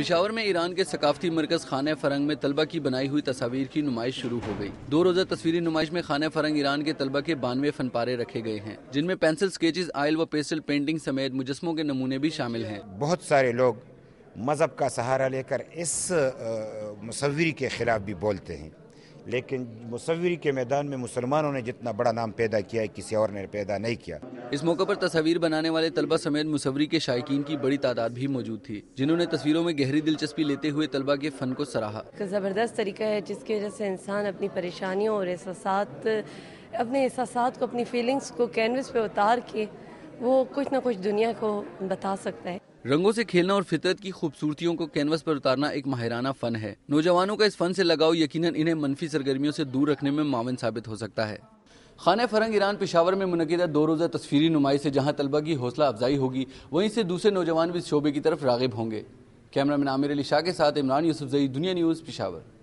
पिशावर में ईरान के सकाफती मरकज खाना फरंग में तलबा की बनाई हुई तस्वीर की नुमाइश शुरू हो गई दो रोजा तस्वीरी नुमाइश में खाना फरंग ईरान के तलबा के बानवे फनपारे रखे गए हैं जिनमें पेंसिल स्केचेस आयल व पेस्टल पेंटिंग समेत मुजस्मों के नमूने भी शामिल हैं बहुत सारे लोग मजहब का सहारा लेकर इस मसवरी के खिलाफ भी बोलते हैं लेकिन मुसविरी के मैदान में मुसलमानों ने जितना बड़ा नाम पैदा किया है किसी और ने पैदा नहीं किया इस मौके पर तस्वीर बनाने वाले तलबा समेत मुसवरी के शायकीन की बड़ी तादाद भी मौजूद थी जिन्होंने तस्वीरों में गहरी दिलचस्पी लेते हुए तलबा के फन को सराहा जबरदस्त तरीका है जिसकी वजह से इंसान अपनी परेशानियों और एहसास अपने एहसास को अपनी फीलिंग्स को कैनवस पे उतार के वो कुछ ना कुछ दुनिया को बता सकता है रंगों से खेलना और फितरत की खूबसूरतियों को कैनवस पर उतारना एक माहिराना फन है नौजवानों का इस फन से लगाव यकीनन इन्हें मनफी सरगर्मियों से दूर रखने में मावन साबित हो सकता है खाना फरंग ईरान पिशावर में मुनदा दो रोज़ा तस्वीरी नुमाइश से जहाँ तलबा की हौसला अफजाई होगी वहीं से दूसरे नौजवान भी इस शोबे की तरफ रागिब होंगे कैमरा मैन आमिर अली शाह के साथ इमरान यूसुफ जई दुनिया न्यूज़ पिशावर